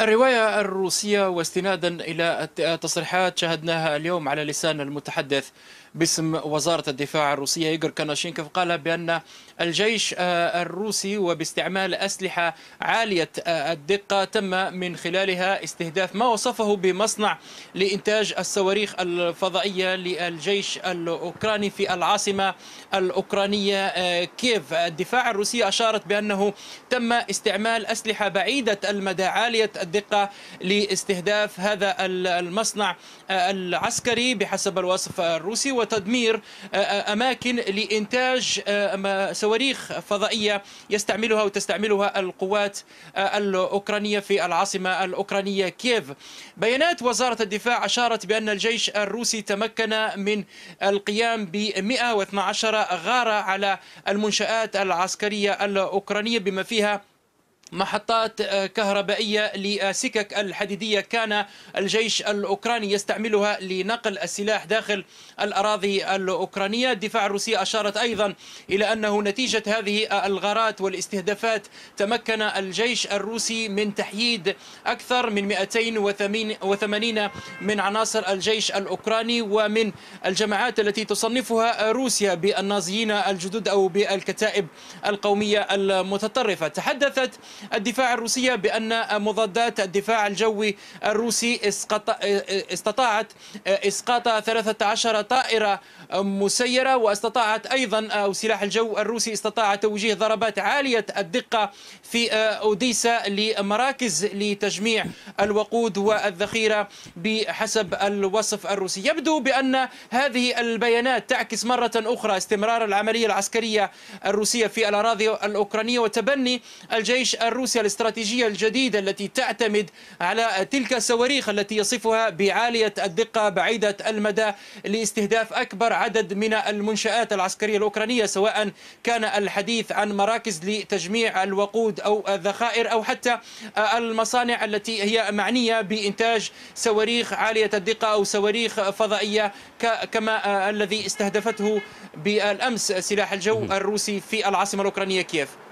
الرواية الروسية واستنادا إلى تصريحات شاهدناها اليوم على لسان المتحدث باسم وزارة الدفاع الروسية إيغر كاناشينكوف قال بأن الجيش آه، الروسي وباستعمال أسلحة عالية آه، الدقة تم من خلالها استهداف ما وصفه بمصنع لإنتاج الصواريخ الفضائية للجيش الأوكراني في العاصمة الأوكرانية آه، كييف الدفاع الروسي أشارت بأنه تم استعمال أسلحة بعيدة المدى عالية الدقة لاستهداف هذا المصنع آه، العسكري بحسب الوصف الروسي وتدمير آه، آه، أماكن لإنتاج صواريخ فضائية يستعملها وتستعملها القوات الأوكرانية في العاصمة الأوكرانية كييف بيانات وزارة الدفاع أشارت بأن الجيش الروسي تمكن من القيام ب 112 غارة على المنشآت العسكرية الأوكرانية بما فيها محطات آه، كهربائية لسكك الحديدية كان الجيش الأوكراني يستعملها لنقل السلاح داخل الأراضي الأوكرانية الدفاع الروسي أشارت أيضا إلى أنه نتيجة هذه الغارات والاستهدافات تمكن الجيش الروسي من تحييد أكثر من 280 من عناصر الجيش الأوكراني ومن الجماعات التي تصنفها روسيا بالنازيين الجدد أو بالكتائب القومية المتطرفة تحدثت الدفاع الروسية بأن مضادات الدفاع الجوي الروسي استطاعت إسقاط 13 طائرة مسيرة واستطاعت أيضا أو سلاح الجو الروسي استطاع توجيه ضربات عالية الدقة في أوديسا لمراكز لتجميع الوقود والذخيرة بحسب الوصف الروسي يبدو بأن هذه البيانات تعكس مرة أخرى استمرار العملية العسكرية الروسية في الأراضي الأوكرانية وتبني الجيش روسيا الاستراتيجيه الجديده التي تعتمد على تلك الصواريخ التي يصفها بعاليه الدقه بعيده المدى لاستهداف اكبر عدد من المنشات العسكريه الاوكرانيه سواء كان الحديث عن مراكز لتجميع الوقود او الذخائر او حتى المصانع التي هي معنيه بانتاج صواريخ عاليه الدقه او صواريخ فضائيه كما آه، الذي استهدفته بالامس سلاح الجو الروسي في العاصمه الاوكرانيه كييف